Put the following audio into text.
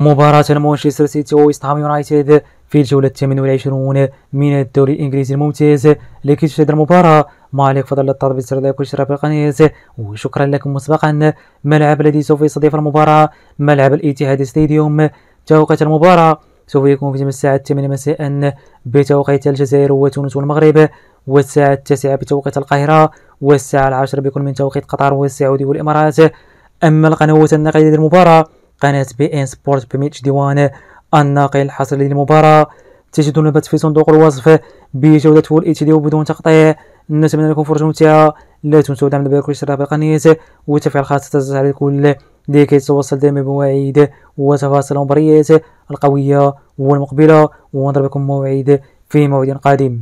مباراة مانشستر سيتي وويست هام يونايتد في الجولة الثامنة والعشرون من الدوري الإنجليزي الممتاز لكي تشاهد المباراة ما عليك فضل الضغط بزر لايك في القناة وشكرا لكم مسبقا ملعب الذي سوف يستضيف المباراة ملعب الاتحاد ستاديوم توقيت المباراة سوف يكون في الساعة الثامنة مساء بتوقيت الجزائر وتونس والمغرب والساعة التاسعة بتوقيت القاهرة والساعة العاشرة بكل من توقيت قطر والسعودية والإمارات أما القنوات النقدية للمباراة قناة بي ان سبورت بميتش ديوان الناقل الحصري للمباراة تجدون البث في صندوق الوصف بجودته دي وبدون تقطيع نتمنى لكم فرجة ممتعة لا تنسوا دعم البلاك والاشتراك بالقناة وتفعيل خاصة الجرس على الكل لكي تتوصل دائما بمواعيد وتفاصيل المباريات القوية والمقبلة ونضرب لكم موعد في موعد قادم